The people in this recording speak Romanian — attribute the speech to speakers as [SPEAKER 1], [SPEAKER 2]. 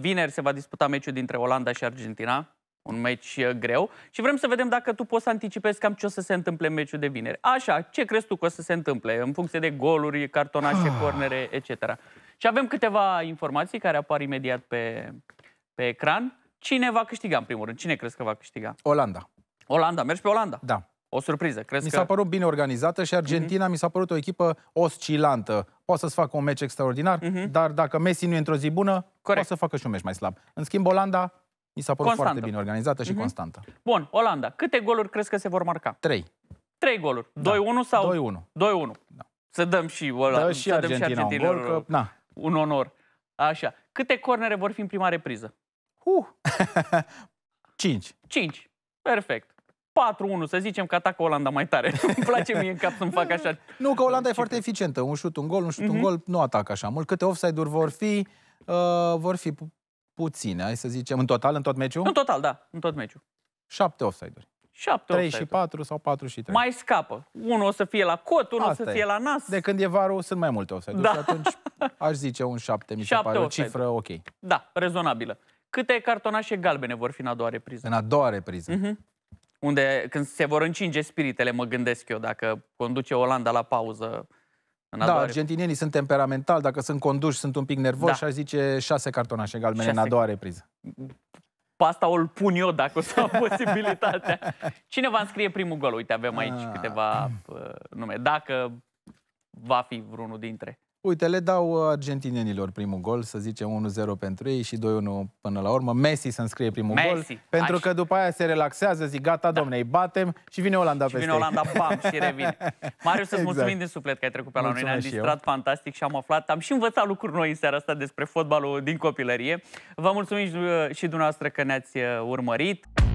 [SPEAKER 1] Vineri se va disputa meciul dintre Olanda și Argentina, un meci uh, greu și vrem să vedem dacă tu poți să anticipezi cam ce o să se întâmple în meciul de vineri. Așa, ce crezi tu că o să se întâmple în funcție de goluri, cartonașe, ah. cornere, etc. Și avem câteva informații care apar imediat pe, pe ecran. Cine va câștiga în primul rând? Cine crezi că va câștiga? Olanda. Olanda, mergi pe Olanda? Da. O surpriză, crezi Mi s-a părut
[SPEAKER 2] bine organizată și mhm. Argentina mm-hmm. mi s-a părut o echipă oscilantă poate să-ți facă un meci extraordinar, uh-huh. dar dacă Messi nu e într-o zi bună, Corect. poate să facă și un meci mai slab. În schimb, Olanda mi s-a părut constantă. foarte bine organizată și uh-huh. constantă.
[SPEAKER 1] Bun, Olanda, câte goluri crezi că se vor marca? Trei. Trei goluri. 2-1 da. sau? 2-1. 2-1. Da. Să dăm și Olanda. Da, și să Argentina, și Argentina un, gol, că, na. un onor. Așa. Câte cornere vor fi în prima repriză? Uh. Cinci. Cinci. Perfect. 4-1, să zicem că atacă Olanda mai tare. Îmi place mie în cap să-mi fac așa.
[SPEAKER 2] Nu, că Olanda e foarte eficientă. Un șut, un gol, un șut, mm-hmm. un mhm. gol, nu atacă așa mult. Câte offside-uri vor fi, uh, vor fi pu- puține, hai să zicem, în total, în tot meciul? În total, da, în tot meciul. 7 offside-uri.
[SPEAKER 1] 7 3 și 4 sau 4 și 3. Mai scapă. Unul o să fie la cot, unul o să fie e. la nas.
[SPEAKER 2] De când e varul, sunt mai multe offside uri da. și atunci aș zice un 7, mi se șapte pare o cifră ok.
[SPEAKER 1] Da, rezonabilă. Câte cartonașe galbene vor fi în a doua repriză? În a doua repriză. Mm-hmm unde când se vor încinge spiritele, mă gândesc eu, dacă conduce Olanda la pauză. În da,
[SPEAKER 2] argentinienii sunt temperamentali, dacă sunt conduși, sunt un pic nervoși da. și aș zice șase cartonașe galbene șase... în a doua repriză.
[SPEAKER 1] Pe asta o pun eu dacă o să am posibilitatea. Cine va înscrie primul gol? Uite, avem aici ah. câteva uh, nume. Dacă va fi vreunul dintre.
[SPEAKER 2] Uite, le dau uh, argentinienilor primul gol, să zicem 1-0 pentru ei și 2-1 până la urmă. Messi să înscrie primul Messi, gol, pentru aș... că după aia se relaxează, zic gata, da. domne, îi batem și vine Olanda și peste vine Olanda, bam, și revine. Marius, să-ți exact. mulțumim
[SPEAKER 1] din suflet că ai trecut pe la Mulțumesc noi, ne-am distrat eu. fantastic și am aflat, am și învățat lucruri noi în seara asta despre fotbalul din copilărie. Vă mulțumim și uh, dumneavoastră că ne-ați uh, urmărit.